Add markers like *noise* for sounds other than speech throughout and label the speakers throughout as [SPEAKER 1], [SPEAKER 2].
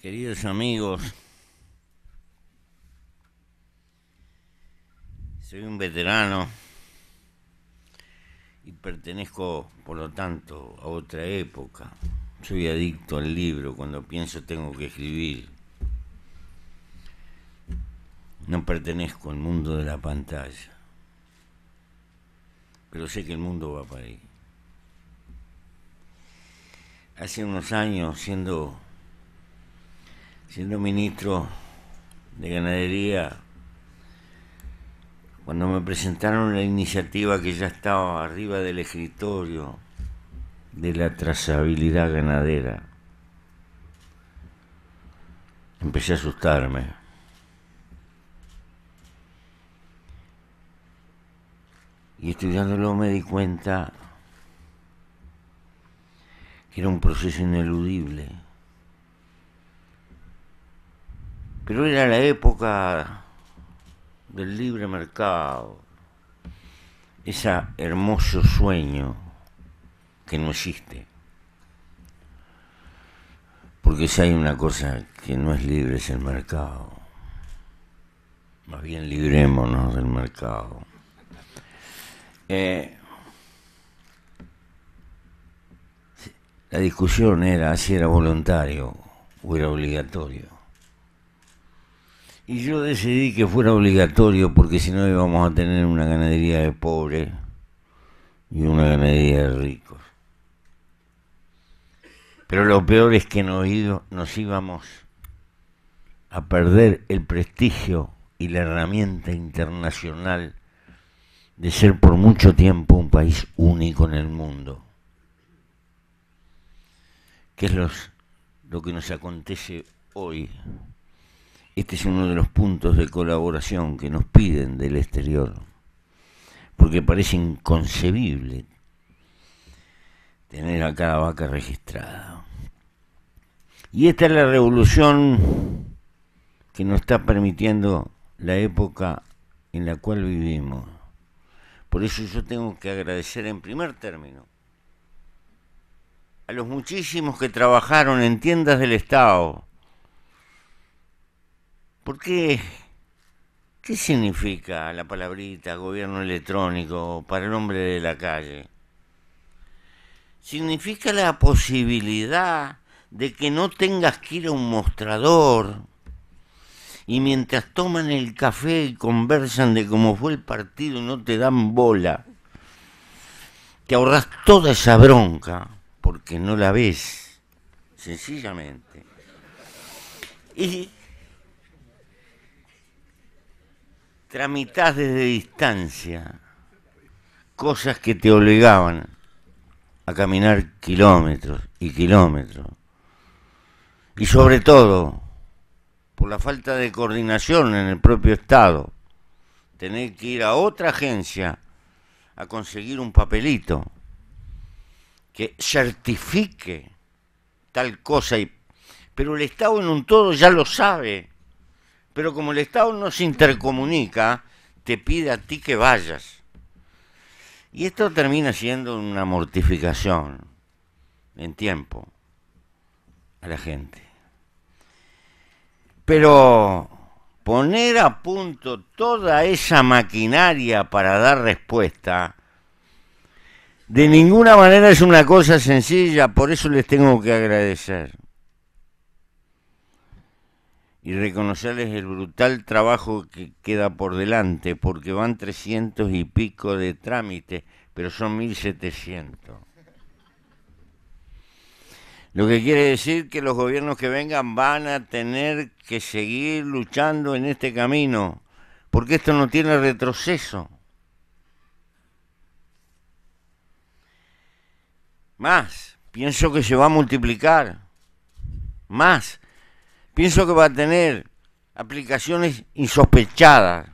[SPEAKER 1] queridos amigos, soy un veterano y pertenezco, por lo tanto, a otra época. Soy adicto al libro, cuando pienso tengo que escribir. No pertenezco al mundo de la pantalla, pero sé que el mundo va para ahí. Hace unos años, siendo siendo ministro de Ganadería, cuando me presentaron la iniciativa que ya estaba arriba del escritorio de la trazabilidad ganadera, empecé a asustarme. Y estudiándolo me di cuenta que era un proceso ineludible Pero era la época del libre mercado, ese hermoso sueño que no existe. Porque si hay una cosa que no es libre es el mercado. Más bien librémonos del mercado. Eh, la discusión era si era voluntario o era obligatorio. Y yo decidí que fuera obligatorio porque si no íbamos a tener una ganadería de pobres y una ganadería de ricos. Pero lo peor es que nos, íbamos a perder el prestigio y la herramienta internacional de ser por mucho tiempo un país único en el mundo, que es lo que nos acontece hoy este es uno de los puntos de colaboración que nos piden del exterior, porque parece inconcebible tener a cada vaca registrada. Y esta es la revolución que nos está permitiendo la época en la cual vivimos. Por eso yo tengo que agradecer en primer término a los muchísimos que trabajaron en tiendas del Estado, qué ¿qué significa la palabrita gobierno electrónico para el hombre de la calle? Significa la posibilidad de que no tengas que ir a un mostrador, y mientras toman el café y conversan de cómo fue el partido, no te dan bola. Te ahorras toda esa bronca porque no la ves, sencillamente. Y tramitás desde distancia cosas que te obligaban a caminar kilómetros y kilómetros. Y sobre todo, por la falta de coordinación en el propio Estado, tener que ir a otra agencia a conseguir un papelito que certifique tal cosa, y, pero el Estado en un todo ya lo sabe pero como el Estado no se intercomunica, te pide a ti que vayas. Y esto termina siendo una mortificación en tiempo a la gente. Pero poner a punto toda esa maquinaria para dar respuesta, de ninguna manera es una cosa sencilla, por eso les tengo que agradecer y reconocerles el brutal trabajo que queda por delante, porque van 300 y pico de trámites, pero son 1700. Lo que quiere decir que los gobiernos que vengan van a tener que seguir luchando en este camino, porque esto no tiene retroceso. Más, pienso que se va a multiplicar. Más, Pienso que va a tener aplicaciones insospechadas,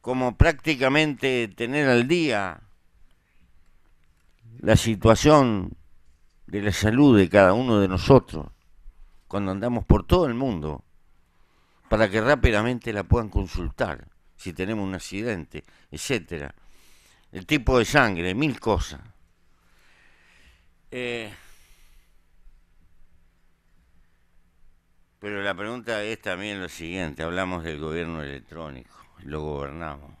[SPEAKER 1] como prácticamente tener al día la situación de la salud de cada uno de nosotros cuando andamos por todo el mundo para que rápidamente la puedan consultar si tenemos un accidente, etcétera. El tipo de sangre, mil cosas. Eh, Pero la pregunta es también lo siguiente, hablamos del gobierno electrónico, lo gobernamos.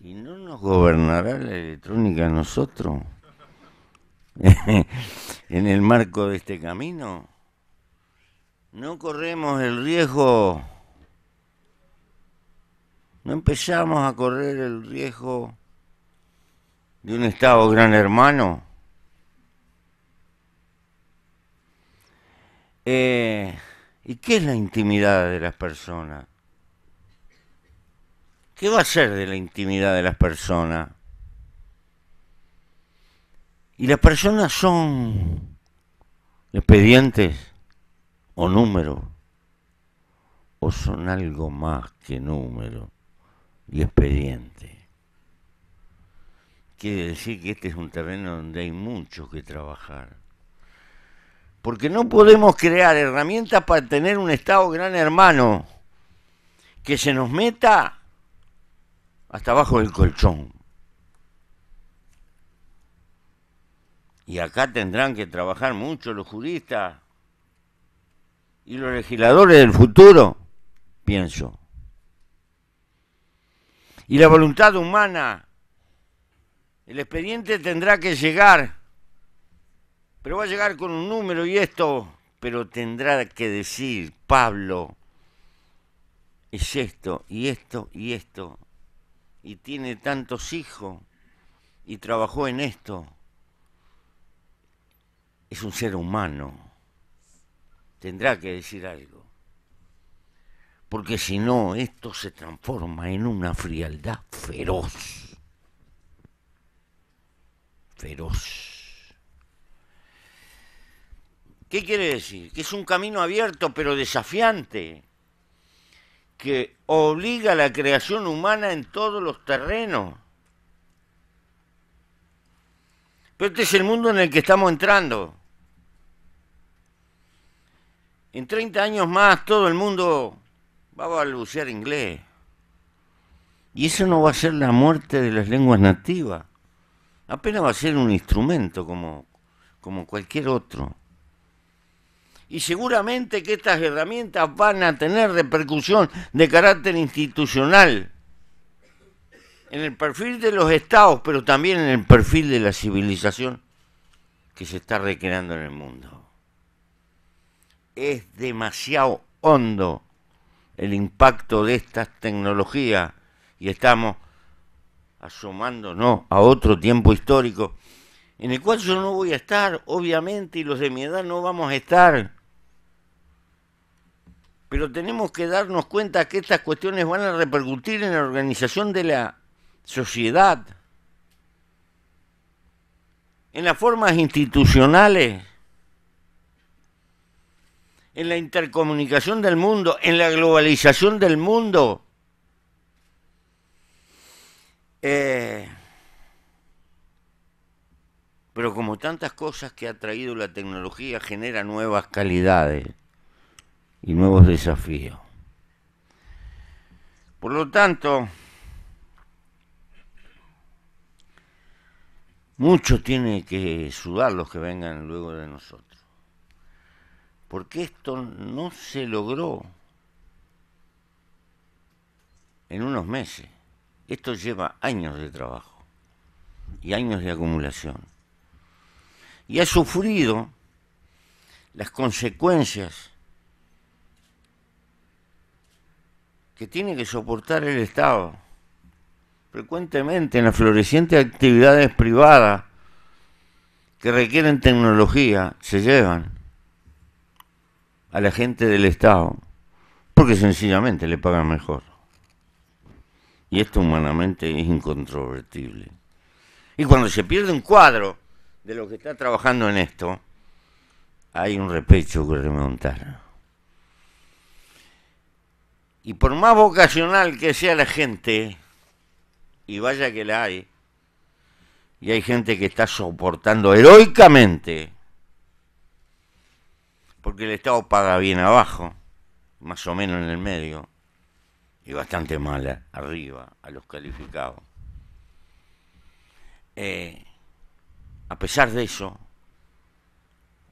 [SPEAKER 1] ¿Y no nos gobernará la electrónica a nosotros? *laughs* en el marco de este camino. No corremos el riesgo, no empezamos a correr el riesgo de un Estado gran hermano. Eh, ¿Y qué es la intimidad de las personas? ¿Qué va a ser de la intimidad de las personas? Y las personas son expedientes o números, o son algo más que número y expediente. Quiere decir que este es un terreno donde hay mucho que trabajar. Porque no podemos crear herramientas para tener un Estado gran hermano que se nos meta hasta abajo del colchón. Y acá tendrán que trabajar mucho los juristas y los legisladores del futuro, pienso. Y la voluntad humana, el expediente tendrá que llegar pero va a llegar con un número y esto, pero tendrá que decir, Pablo, es esto y esto y esto, y tiene tantos hijos, y trabajó en esto. Es un ser humano, tendrá que decir algo, porque si no, esto se transforma en una frialdad feroz, feroz. ¿Qué quiere decir? Que es un camino abierto pero desafiante, que obliga a la creación humana en todos los terrenos. Pero este es el mundo en el que estamos entrando. En 30 años más todo el mundo va a hablar inglés. Y eso no va a ser la muerte de las lenguas nativas. Apenas va a ser un instrumento como, como cualquier otro y seguramente que estas herramientas van a tener repercusión de carácter institucional en el perfil de los estados, pero también en el perfil de la civilización que se está recreando en el mundo. Es demasiado hondo el impacto de estas tecnologías y estamos asomándonos a otro tiempo histórico en el cual yo no voy a estar, obviamente, y los de mi edad no vamos a estar pero tenemos que darnos cuenta que estas cuestiones van a repercutir en la organización de la sociedad, en las formas institucionales, en la intercomunicación del mundo, en la globalización del mundo. Eh, pero como tantas cosas que ha traído la tecnología, genera nuevas calidades y nuevos desafíos. Por lo tanto, muchos tienen que sudar los que vengan luego de nosotros, porque esto no se logró en unos meses. Esto lleva años de trabajo y años de acumulación. Y ha sufrido las consecuencias que tiene que soportar el Estado. Frecuentemente en las florecientes actividades privadas que requieren tecnología se llevan a la gente del Estado porque sencillamente le pagan mejor. Y esto humanamente es incontrovertible. Y cuando se pierde un cuadro de lo que está trabajando en esto, hay un repecho que remontar. Y por más vocacional que sea la gente, y vaya que la hay, y hay gente que está soportando heroicamente, porque el Estado paga bien abajo, más o menos en el medio, y bastante mala arriba a los calificados. Eh, a pesar de eso,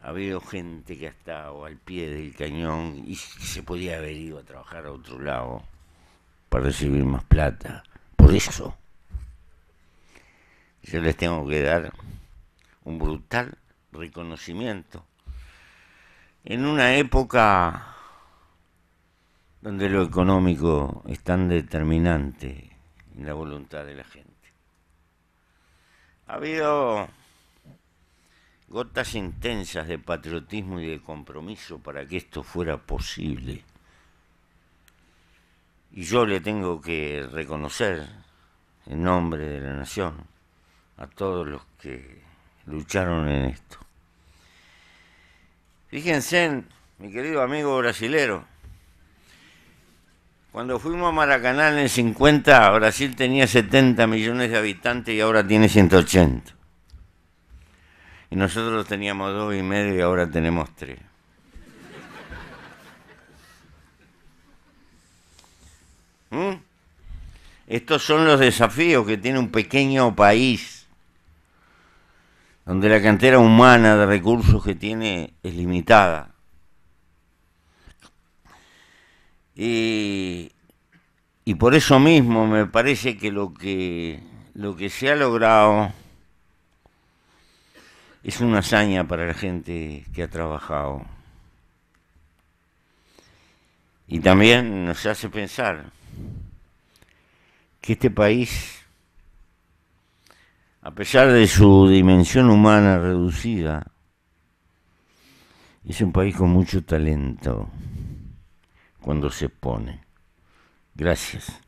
[SPEAKER 1] ha habido gente que ha estado al pie del cañón y se podía haber ido a trabajar a otro lado para recibir más plata. Por eso, yo les tengo que dar un brutal reconocimiento. En una época donde lo económico es tan determinante en la voluntad de la gente. Ha habido gotas intensas de patriotismo y de compromiso para que esto fuera posible. Y yo le tengo que reconocer, en nombre de la nación, a todos los que lucharon en esto. Fíjense, mi querido amigo brasilero, cuando fuimos a Maracaná en el 50, Brasil tenía 70 millones de habitantes y ahora tiene 180. Y nosotros teníamos dos y medio y ahora tenemos tres. ¿Mm? Estos son los desafíos que tiene un pequeño país, donde la cantera humana de recursos que tiene es limitada. Y, y por eso mismo me parece que lo que, lo que se ha logrado es una hazaña para la gente que ha trabajado. Y también nos hace pensar que este país, a pesar de su dimensión humana reducida, es un país con mucho talento cuando se pone. Gracias.